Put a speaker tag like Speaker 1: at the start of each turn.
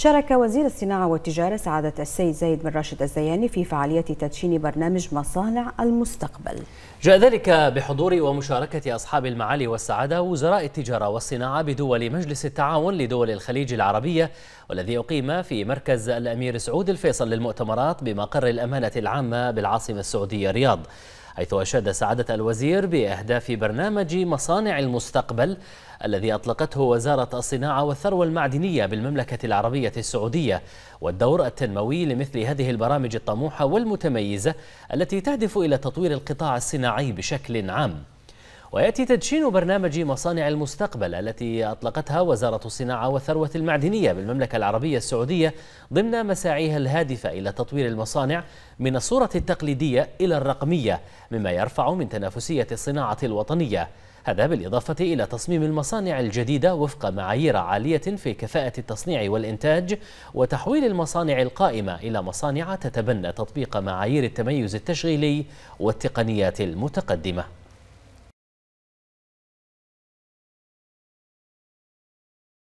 Speaker 1: شارك وزير الصناعة والتجارة سعادة السيد زايد بن راشد الزياني في فعالية تدشين برنامج مصانع المستقبل جاء ذلك بحضور ومشاركة أصحاب المعالي والسعادة وزراء التجارة والصناعة بدول مجلس التعاون لدول الخليج العربية والذي أقيم في مركز الأمير سعود الفيصل للمؤتمرات بمقر الأمانة العامة بالعاصمة السعودية رياض حيث أشاد سعادة الوزير بأهداف برنامج مصانع المستقبل الذي أطلقته وزارة الصناعة والثروة المعدنية بالمملكة العربية السعودية والدور التنموي لمثل هذه البرامج الطموحة والمتميزة التي تهدف إلى تطوير القطاع الصناعي بشكل عام ويأتي تدشين برنامج مصانع المستقبل التي أطلقتها وزارة الصناعة والثروة المعدنية بالمملكة العربية السعودية ضمن مساعيها الهادفة إلى تطوير المصانع من الصورة التقليدية إلى الرقمية مما يرفع من تنافسية الصناعة الوطنية هذا بالإضافة إلى تصميم المصانع الجديدة وفق معايير عالية في كفاءة التصنيع والإنتاج وتحويل المصانع القائمة إلى مصانع تتبنى تطبيق معايير التميز التشغيلي والتقنيات المتقدمة